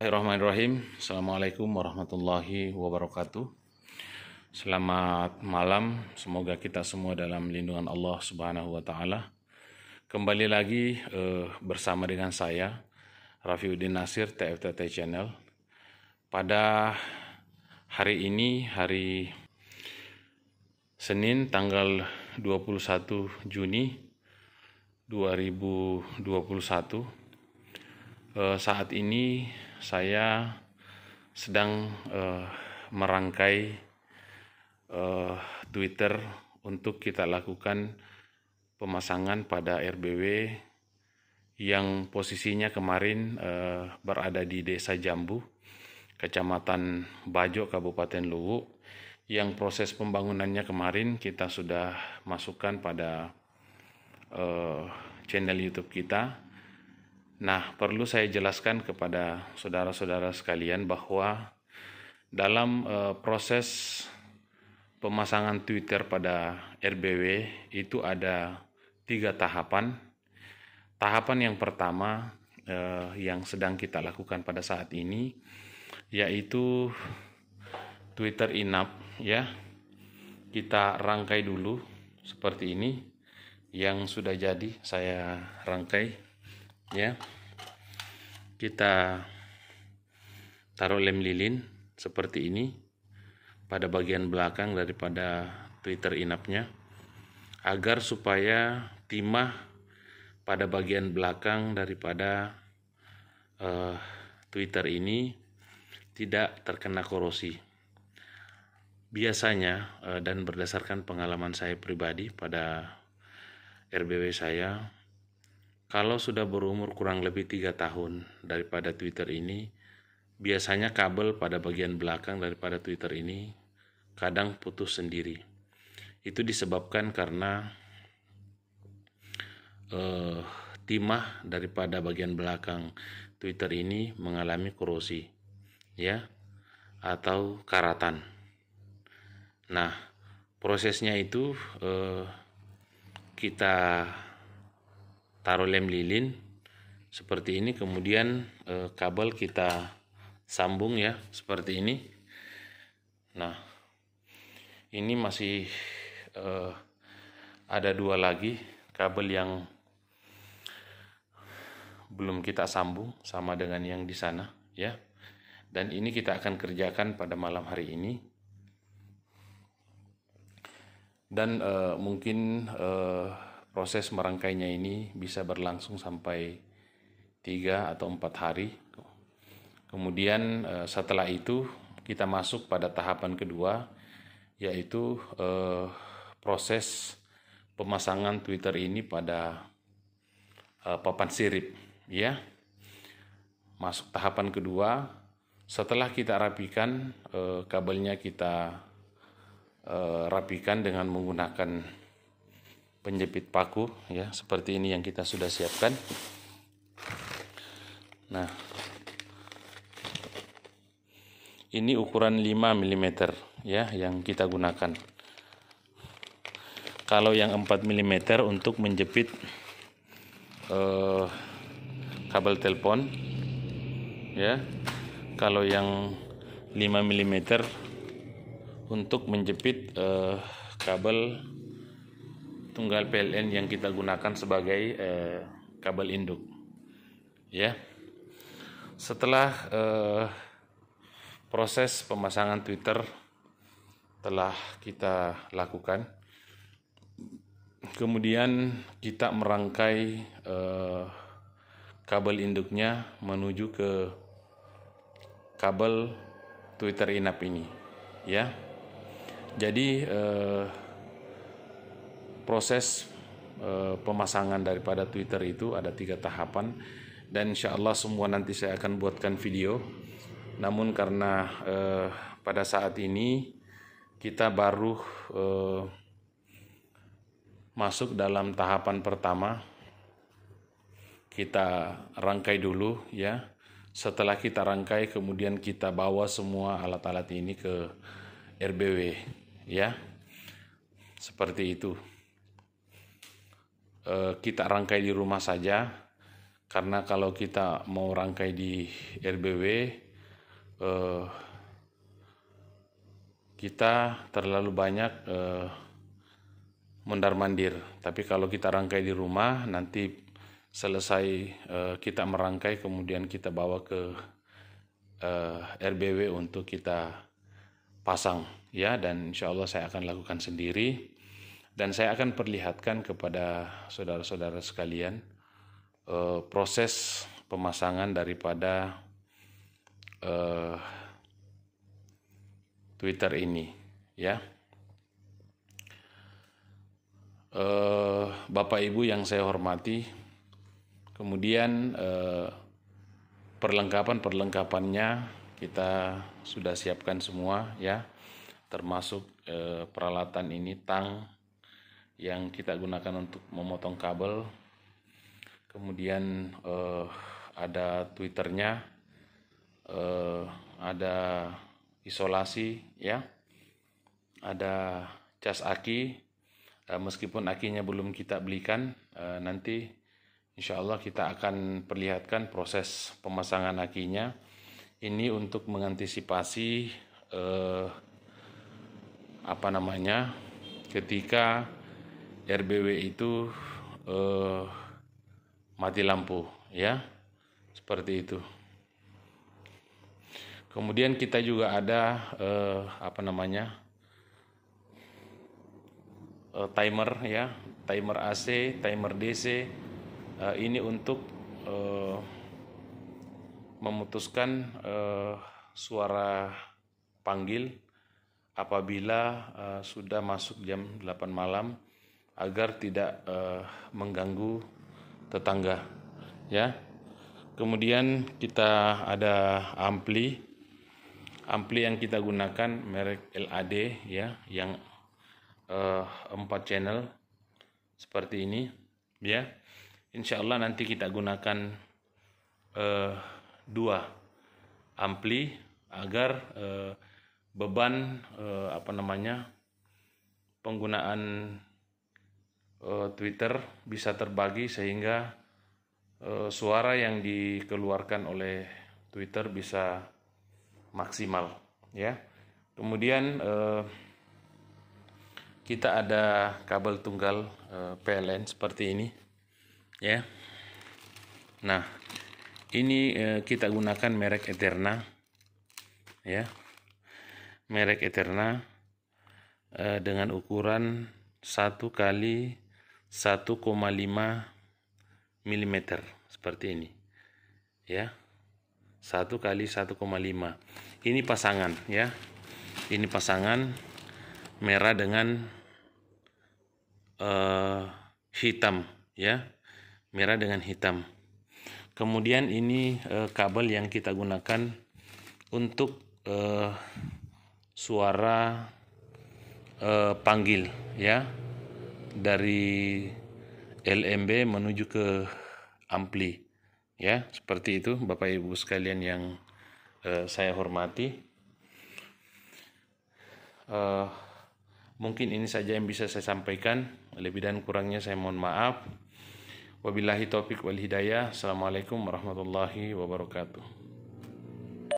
Bismillahirrahmanirrahim. Assalamualaikum warahmatullahi wabarakatuh. Selamat malam. Semoga kita semua dalam lindungan Allah Subhanahu wa taala. Kembali lagi eh, bersama dengan saya Rafiuddin Nasir TFTT Channel. Pada hari ini hari Senin tanggal 21 Juni 2021 eh, saat ini saya sedang uh, merangkai uh, Twitter untuk kita lakukan pemasangan pada RBW yang posisinya kemarin uh, berada di Desa Jambu, Kecamatan Bajo, Kabupaten Luwu, yang proses pembangunannya kemarin kita sudah masukkan pada uh, channel YouTube kita Nah, perlu saya jelaskan kepada saudara-saudara sekalian bahwa dalam e, proses pemasangan Twitter pada RBW itu ada tiga tahapan. Tahapan yang pertama eh, yang sedang kita lakukan pada saat ini yaitu Twitter inap ya. Kita rangkai dulu seperti ini yang sudah jadi saya rangkai ya kita taruh lem lilin seperti ini pada bagian belakang daripada twitter inapnya agar supaya timah pada bagian belakang daripada uh, eh, Twitter ini tidak terkena korosi. Biasanya uh, dan berdasarkan pengalaman saya pribadi pada RBW saya kalau sudah berumur kurang lebih tiga tahun daripada Twitter ini, biasanya kabel pada bagian belakang daripada Twitter ini kadang putus sendiri. Itu disebabkan karena uh, timah daripada bagian belakang Twitter ini mengalami korosi, ya, atau karatan. Nah, prosesnya itu uh, kita taruh lem lilin seperti ini kemudian e, kabel kita sambung ya seperti ini nah ini masih e, ada dua lagi kabel yang belum kita sambung sama dengan yang di sana ya dan ini kita akan kerjakan pada malam hari ini dan e, mungkin e, proses merangkainya ini bisa berlangsung sampai tiga atau empat hari. Kemudian eh, setelah itu kita masuk pada tahapan kedua yaitu eh, proses pemasangan Twitter ini pada eh, papan sirip ya. Masuk tahapan kedua setelah kita rapikan eh, kabelnya kita eh, rapikan dengan menggunakan penjepit paku ya seperti ini yang kita sudah siapkan nah ini ukuran 5 mm ya yang kita gunakan kalau yang 4 mm untuk menjepit eh, kabel telepon ya kalau yang 5 mm untuk menjepit eh, kabel tunggal PLN yang kita gunakan sebagai eh, kabel induk ya setelah eh, proses pemasangan Twitter telah kita lakukan kemudian kita merangkai eh, kabel induknya menuju ke kabel Twitter inap ini ya jadi eh, proses uh, pemasangan daripada Twitter itu ada tiga tahapan dan insya Allah semua nanti saya akan buatkan video. Namun karena uh, pada saat ini kita baru uh, masuk dalam tahapan pertama kita rangkai dulu ya. Setelah kita rangkai kemudian kita bawa semua alat-alat ini ke RBW ya. Seperti itu. Eh, kita rangkai di rumah saja karena kalau kita mau rangkai di RBW eh, kita terlalu banyak eh, mandir tapi kalau kita rangkai di rumah nanti selesai eh, kita merangkai kemudian kita bawa ke RBW untuk kita pasang ya dan insya Allah saya akan lakukan sendiri dan saya akan perlihatkan kepada saudara-saudara sekalian eh, proses pemasangan daripada eh, Twitter ini, ya. Eh, Bapak Ibu yang saya hormati, kemudian eh, perlengkapan-perlengkapannya kita sudah siapkan semua ya termasuk eh, peralatan ini tang yang kita gunakan untuk memotong kabel kemudian eh, ada twitternya eh, ada isolasi ya ada cas aki eh, meskipun akinya belum kita belikan eh, nanti insya Allah kita akan perlihatkan proses pemasangan akinya ini untuk mengantisipasi eh, apa namanya ketika RBW itu eh, mati lampu ya seperti itu kemudian kita juga ada eh, apa namanya eh, timer ya timer AC timer DC eh, ini untuk eh, memutuskan eh, suara panggil apabila uh, sudah masuk jam 8 malam agar tidak uh, mengganggu tetangga ya kemudian kita ada ampli ampli yang kita gunakan merek LAD ya yang uh, channel seperti ini ya Insya Allah nanti kita gunakan uh, dua ampli agar uh, beban uh, apa namanya penggunaan Eh, Twitter bisa terbagi sehingga eh, suara yang dikeluarkan oleh Twitter bisa maksimal ya. Kemudian eh, kita ada kabel tunggal PLN seperti ini ya. Nah, ini kita gunakan merek Eterna ya. Merek Eterna dengan ukuran 1 kali 1,5 mm seperti ini ya 1 kali 1,5 ini pasangan ya ini pasangan merah dengan uh, hitam ya merah dengan hitam kemudian ini uh, kabel yang kita gunakan untuk uh, suara uh, panggil ya dari LMB menuju ke ampli ya seperti itu Bapak Ibu sekalian yang uh, saya hormati uh, mungkin ini saja yang bisa saya sampaikan lebih dan kurangnya saya mohon maaf wabillahi taufik wal hidayah assalamualaikum warahmatullahi wabarakatuh